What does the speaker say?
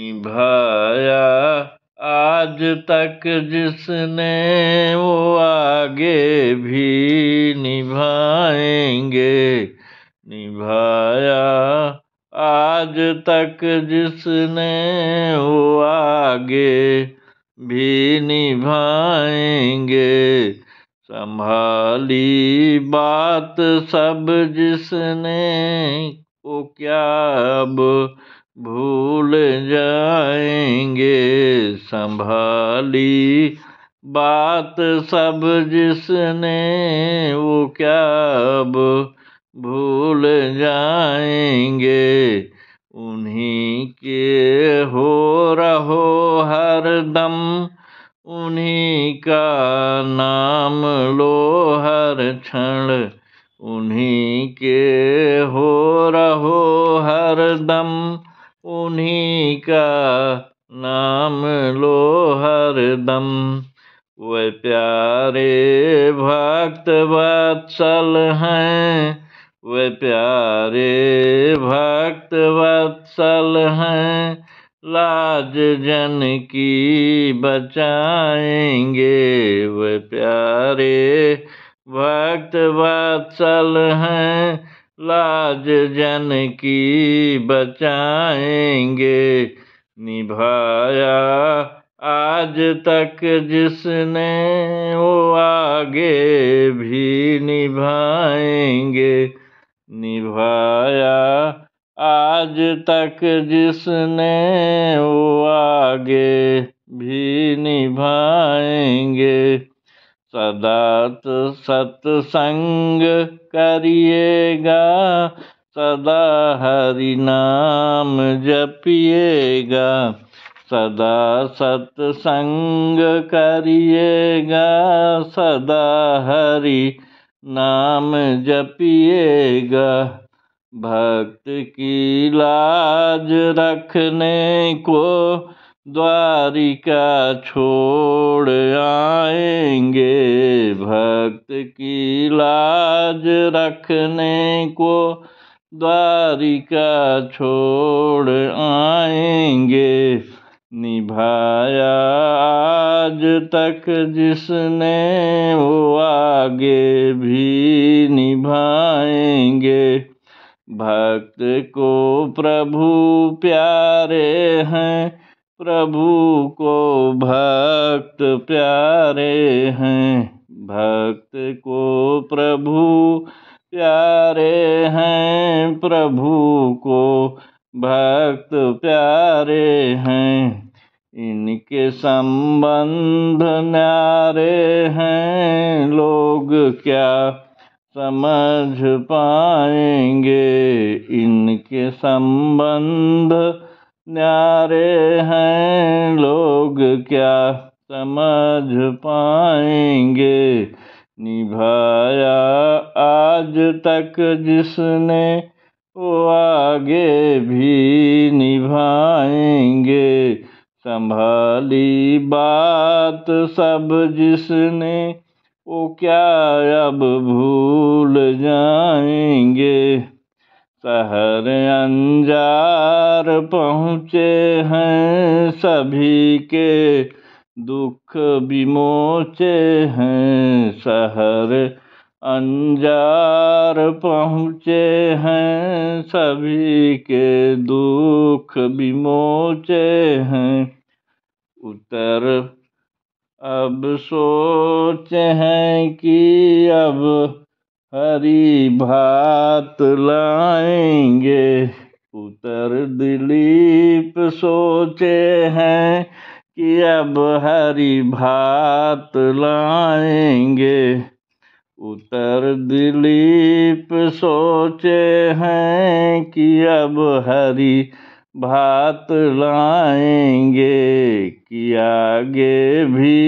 निभाया आज तक जिसने वो आगे भी निभाएंगे निभाया आज तक जिसने वो आगे भी निभाएंगे संभाली बात सब जिसने वो क्या अब भूल जाएंगे संभाली बात सब जिसने वो क्या अब भूल जाएंगे उन्हीं के हो रहो हर दम उन्हीं का नाम लो हर क्षण उन्हीं के हो रहो हर दम उन्हीं का नाम लो हरदम वे प्यारे भक्त वत्सल हैं वे प्यारे भक्त वत्सल हैं लाज जन की बचाएंगे वे प्यारे भक्त वत्सल हैं लाज जन की बचाएंगे निभाया आज तक जिसने वो आगे भी निभाएंगे निभाया आज तक जिसने वो आगे सदा सत्संग करिएगा सदा हरि नाम जपिएगा सदा सत्संग करिएगा सदा हरि नाम जपिएगा भक्त की लाज रखने को द्वारिका छोड़ आएंगे भक्त की लाज रखने को द्वारिका छोड़ आएंगे निभाया आज तक जिसने वो आगे भी निभाएंगे भक्त को प्रभु प्यारे हैं प्रभु को भक्त प्यारे हैं भक्त को प्रभु प्यारे हैं प्रभु को भक्त प्यारे हैं इनके संबंध न्यारे हैं लोग क्या समझ पाएंगे इनके संबंध न्यारे हैं लोग क्या समझ पाएंगे निभाया आज तक जिसने वो आगे भी निभाएंगे संभाली बात सब जिसने वो क्या अब भूल जाएंगे शहर अंजार पहुँचे हैं सभी के दुख विमोचे हैं शहर अंजार पहुँचे हैं सभी के दुख विमोचे हैं उतर अब सोचे हैं कि अब हरी भात लाएंगे उतर दिलीप सोचे हैं कि अब हरी भात लाएंगे उतर दिलीप सोचे हैं कि अब हरी भात लाएंगे कि आगे भी